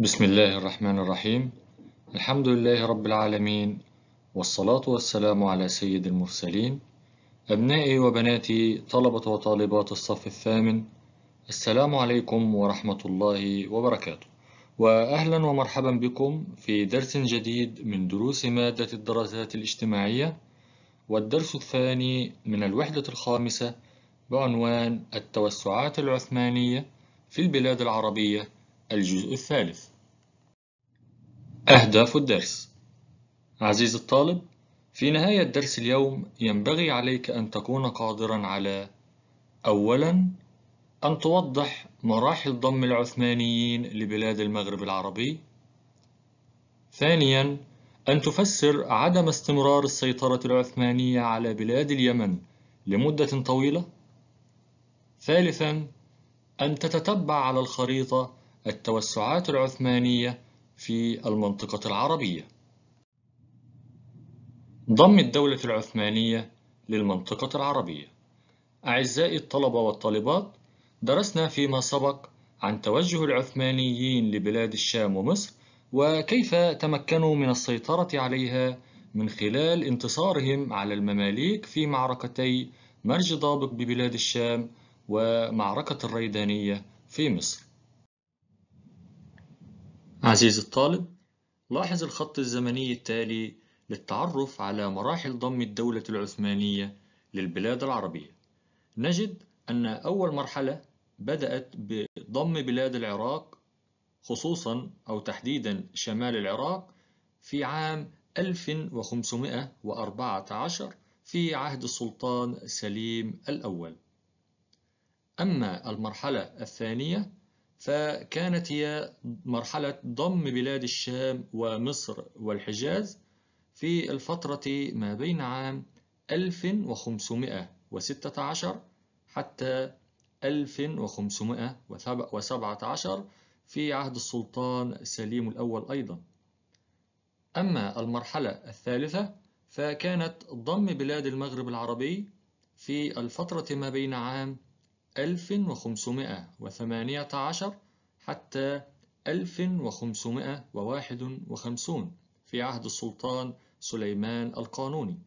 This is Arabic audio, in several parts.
بسم الله الرحمن الرحيم الحمد لله رب العالمين والصلاة والسلام على سيد المرسلين أبنائي وبناتي طلبة وطالبات الصف الثامن السلام عليكم ورحمة الله وبركاته وأهلا ومرحبا بكم في درس جديد من دروس مادة الدراسات الاجتماعية والدرس الثاني من الوحدة الخامسة بعنوان التوسعات العثمانية في البلاد العربية الجزء الثالث أهداف الدرس عزيزي الطالب في نهاية درس اليوم ينبغي عليك أن تكون قادرا على أولا أن توضح مراحل ضم العثمانيين لبلاد المغرب العربي ثانيا أن تفسر عدم استمرار السيطرة العثمانية على بلاد اليمن لمدة طويلة ثالثا أن تتتبع على الخريطة التوسعات العثمانية في المنطقة العربية ضم الدولة العثمانية للمنطقة العربية أعزائي الطلبة والطالبات درسنا فيما سبق عن توجه العثمانيين لبلاد الشام ومصر وكيف تمكنوا من السيطرة عليها من خلال انتصارهم على المماليك في معركتي مرج ضابق ببلاد الشام ومعركة الريدانية في مصر عزيزي الطالب لاحظ الخط الزمني التالي للتعرف على مراحل ضم الدولة العثمانية للبلاد العربية نجد أن أول مرحلة بدأت بضم بلاد العراق خصوصا أو تحديدا شمال العراق في عام 1514 في عهد السلطان سليم الأول أما المرحلة الثانية فكانت هي مرحلة ضم بلاد الشام ومصر والحجاز في الفترة ما بين عام 1516 حتى 1517 في عهد السلطان سليم الأول أيضا أما المرحلة الثالثة فكانت ضم بلاد المغرب العربي في الفترة ما بين عام 1518 حتى 1551 في عهد السلطان سليمان القانوني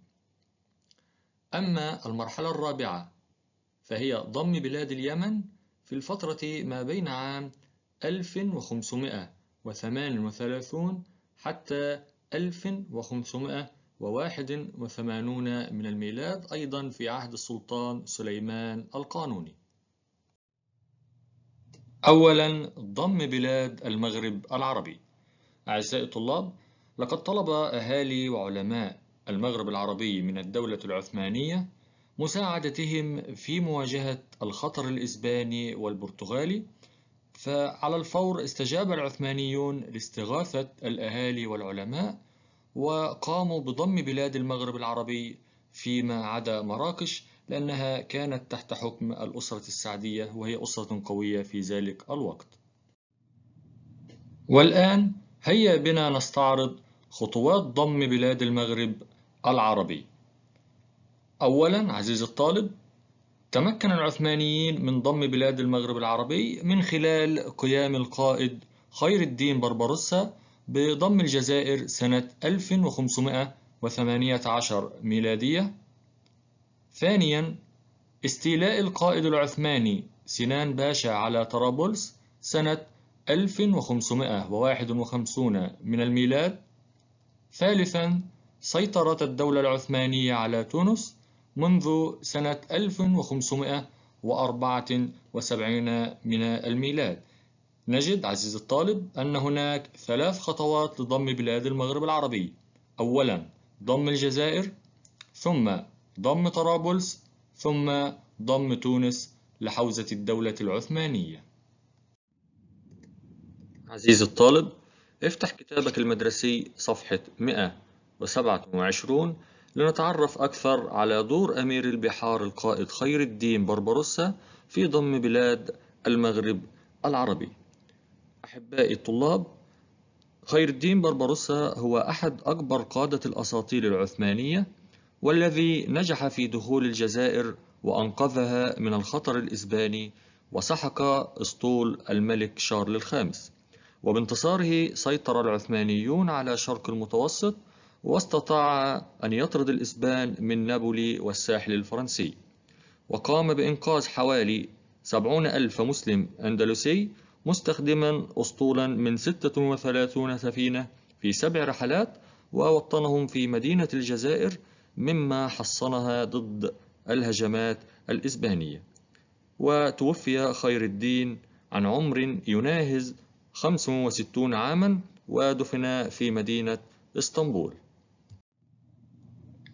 أما المرحلة الرابعة فهي ضم بلاد اليمن في الفترة ما بين عام 1538 حتى 1581 من الميلاد أيضا في عهد السلطان سليمان القانوني أولا ضم بلاد المغرب العربي أعزائي الطلاب لقد طلب أهالي وعلماء المغرب العربي من الدولة العثمانية مساعدتهم في مواجهة الخطر الإسباني والبرتغالي فعلى الفور استجاب العثمانيون لاستغاثة الأهالي والعلماء وقاموا بضم بلاد المغرب العربي فيما عدا مراكش لأنها كانت تحت حكم الأسرة السعدية وهي أسرة قوية في ذلك الوقت. والآن هيا بنا نستعرض خطوات ضم بلاد المغرب العربي. أولاً عزيزي الطالب، تمكن العثمانيين من ضم بلاد المغرب العربي من خلال قيام القائد خير الدين بربروسا بضم الجزائر سنة 1518 ميلادية ثانيا استيلاء القائد العثماني سنان باشا على طرابلس سنة 1551 من الميلاد ثالثا سيطرة الدولة العثمانية على تونس منذ سنة 1574 من الميلاد نجد عزيزي الطالب أن هناك ثلاث خطوات لضم بلاد المغرب العربي أولا ضم الجزائر ثم ضم طرابلس ثم ضم تونس لحوزة الدولة العثمانية عزيزي الطالب افتح كتابك المدرسي صفحة 127 لنتعرف أكثر على دور أمير البحار القائد خير الدين بربروسا في ضم بلاد المغرب العربي أحبائي الطلاب خير الدين بربروسا هو أحد أكبر قادة الأساطيل العثمانية والذي نجح في دخول الجزائر وأنقذها من الخطر الإسباني وسحق اسطول الملك شارل الخامس وبانتصاره سيطر العثمانيون على شرق المتوسط واستطاع أن يطرد الإسبان من نابولي والساحل الفرنسي وقام بإنقاذ حوالي سبعون ألف مسلم أندلسي مستخدما أسطولا من 36 سفينة في سبع رحلات ووطنهم في مدينة الجزائر مما حصنها ضد الهجمات الإسبانية وتوفي خير الدين عن عمر يناهز 65 عاما ودفن في مدينة اسطنبول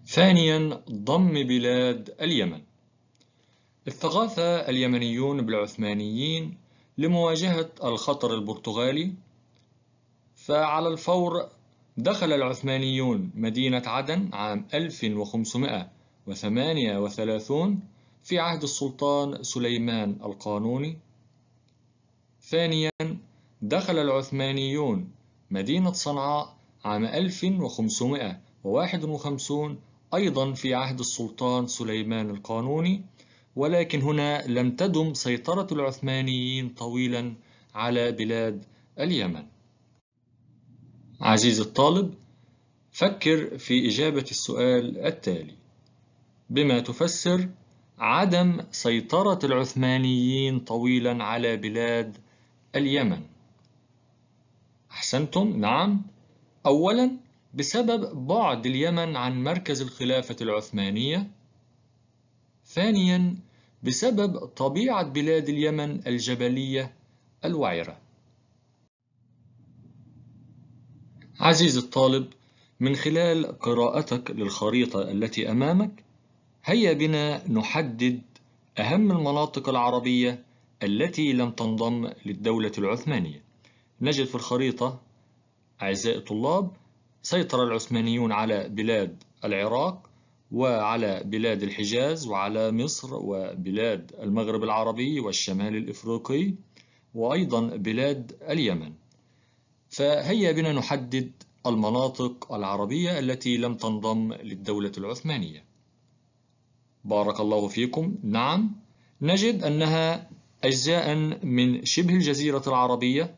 ثانيا ضم بلاد اليمن استغاث اليمنيون بالعثمانيين لمواجهة الخطر البرتغالي فعلى الفور دخل العثمانيون مدينة عدن عام 1538 في عهد السلطان سليمان القانوني. ثانياً دخل العثمانيون مدينة صنعاء عام 1551 أيضا في عهد السلطان سليمان القانوني ولكن هنا لم تدم سيطرة العثمانيين طويلا على بلاد اليمن عزيزي الطالب فكر في إجابة السؤال التالي بما تفسر عدم سيطرة العثمانيين طويلا على بلاد اليمن أحسنتم نعم أولا بسبب بعد اليمن عن مركز الخلافة العثمانية ثانيا بسبب طبيعة بلاد اليمن الجبلية الوعرة عزيزي الطالب من خلال قراءتك للخريطة التي أمامك هيا بنا نحدد أهم المناطق العربية التي لم تنضم للدولة العثمانية نجد في الخريطة أعزائي الطلاب سيطر العثمانيون على بلاد العراق وعلى بلاد الحجاز وعلى مصر وبلاد المغرب العربي والشمال الإفريقي وأيضا بلاد اليمن فهيا بنا نحدد المناطق العربية التي لم تنضم للدولة العثمانية بارك الله فيكم نعم نجد أنها أجزاء من شبه الجزيرة العربية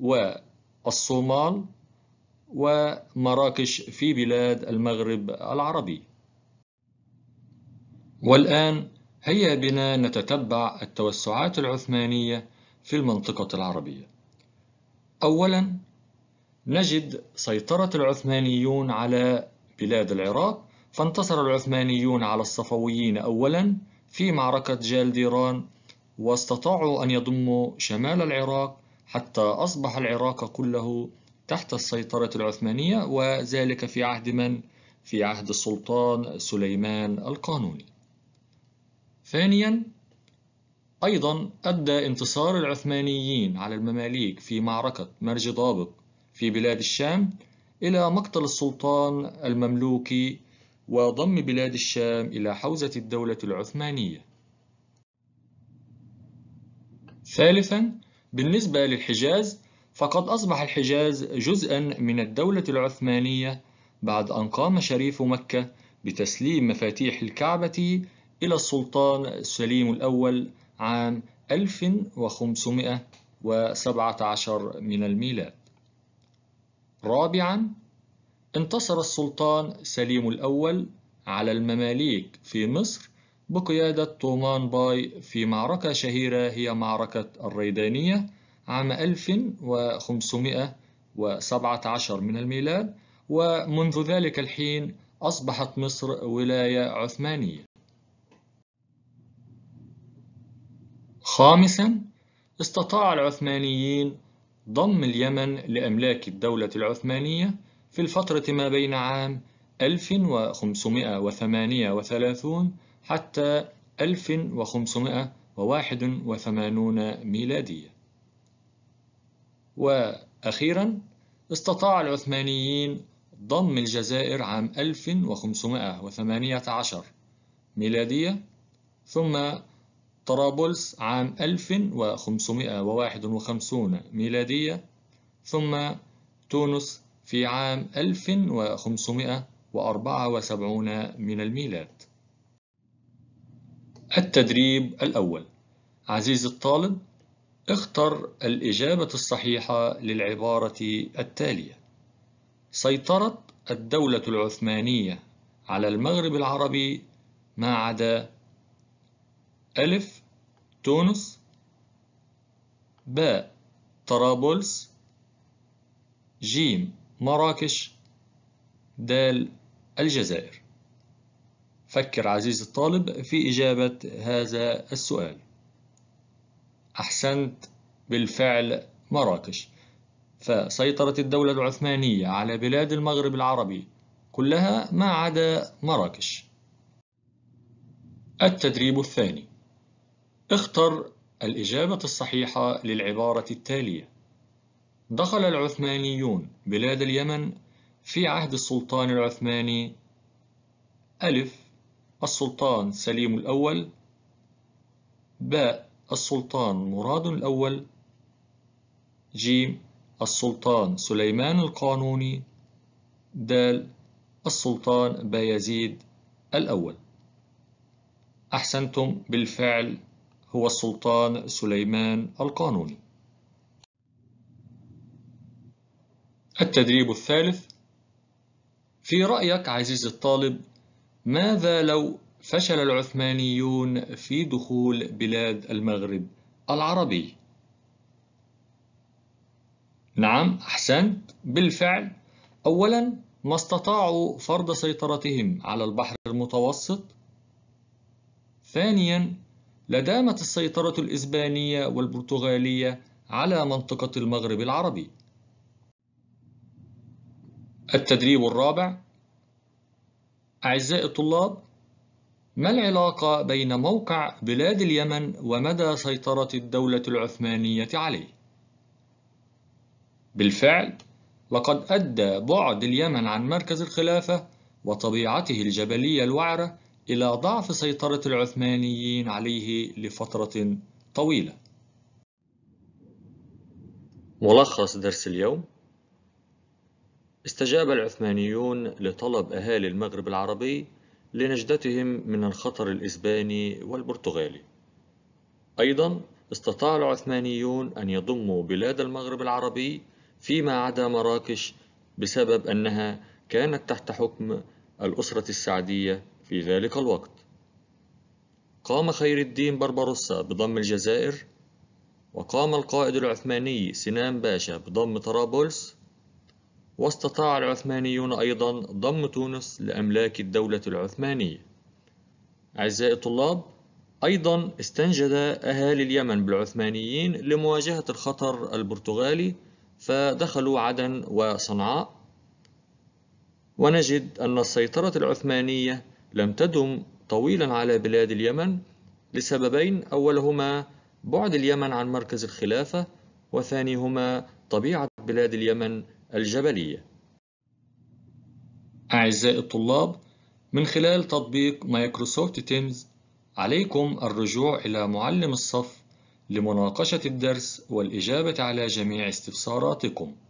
والصومال ومراكش في بلاد المغرب العربي والآن هيا بنا نتتبع التوسعات العثمانية في المنطقة العربية أولا نجد سيطرة العثمانيون على بلاد العراق فانتصر العثمانيون على الصفويين أولا في معركة جال ديران واستطاعوا أن يضموا شمال العراق حتى أصبح العراق كله تحت السيطرة العثمانية وذلك في عهد من؟ في عهد السلطان سليمان القانوني. ثانيا أيضا أدى انتصار العثمانيين على المماليك في معركة مرج ضابط في بلاد الشام إلى مقتل السلطان المملوكي وضم بلاد الشام إلى حوزة الدولة العثمانية. ثالثا بالنسبة للحجاز فقد أصبح الحجاز جزءا من الدولة العثمانية بعد أن قام شريف مكة بتسليم مفاتيح الكعبة إلى السلطان سليم الأول عام 1517 من الميلاد رابعا انتصر السلطان سليم الأول على المماليك في مصر بقيادة طومان باي في معركة شهيرة هي معركة الريدانية عام 1517 من الميلاد ومنذ ذلك الحين أصبحت مصر ولاية عثمانية خامسا استطاع العثمانيين ضم اليمن لأملاك الدولة العثمانية في الفترة ما بين عام 1538 حتى 1581 ميلادية وأخيرا استطاع العثمانيين ضم الجزائر عام 1518 ميلادية ثم طرابلس عام 1551 ميلادية ثم تونس في عام 1574 من الميلاد التدريب الأول عزيزي الطالب اختر الإجابة الصحيحة للعبارة التالية سيطرت الدولة العثمانية على المغرب العربي ما عدا ألف تونس باء طرابلس جيم مراكش دال الجزائر فكر عزيزي الطالب في إجابة هذا السؤال أحسنت بالفعل مراكش فسيطرت الدولة العثمانية على بلاد المغرب العربي كلها ما عدا مراكش التدريب الثاني اختر الإجابة الصحيحة للعبارة التالية: دخل العثمانيون بلاد اليمن في عهد السلطان العثماني ألف السلطان سليم الأول باء السلطان مراد الأول جيم السلطان سليمان القانوني دال السلطان بايزيد الأول أحسنتم بالفعل هو السلطان سليمان القانوني التدريب الثالث في رأيك عزيز الطالب ماذا لو فشل العثمانيون في دخول بلاد المغرب العربي؟ نعم أحسنت بالفعل أولا ما استطاعوا فرض سيطرتهم على البحر المتوسط ثانيا لدامت السيطرة الإسبانية والبرتغالية على منطقة المغرب العربي. التدريب الرابع أعزائي الطلاب، ما العلاقة بين موقع بلاد اليمن ومدى سيطرة الدولة العثمانية عليه؟ بالفعل، لقد أدى بعد اليمن عن مركز الخلافة وطبيعته الجبلية الوعرة إلى ضعف سيطرة العثمانيين عليه لفترة طويلة. ملخص درس اليوم استجاب العثمانيون لطلب أهالي المغرب العربي لنجدتهم من الخطر الإسباني والبرتغالي. أيضا استطاع العثمانيون أن يضموا بلاد المغرب العربي فيما عدا مراكش بسبب أنها كانت تحت حكم الأسرة السعدية في ذلك الوقت قام خير الدين بربروسا بضم الجزائر وقام القائد العثماني سنان باشا بضم طرابلس واستطاع العثمانيون أيضا ضم تونس لأملاك الدولة العثمانية أعزائي الطلاب أيضا استنجد أهالي اليمن بالعثمانيين لمواجهة الخطر البرتغالي فدخلوا عدن وصنعاء ونجد أن السيطرة العثمانية لم تدم طويلا على بلاد اليمن لسببين أولهما بعد اليمن عن مركز الخلافة وثانيهما طبيعة بلاد اليمن الجبلية أعزائي الطلاب من خلال تطبيق مايكروسوفت تيمز عليكم الرجوع إلى معلم الصف لمناقشة الدرس والإجابة على جميع استفساراتكم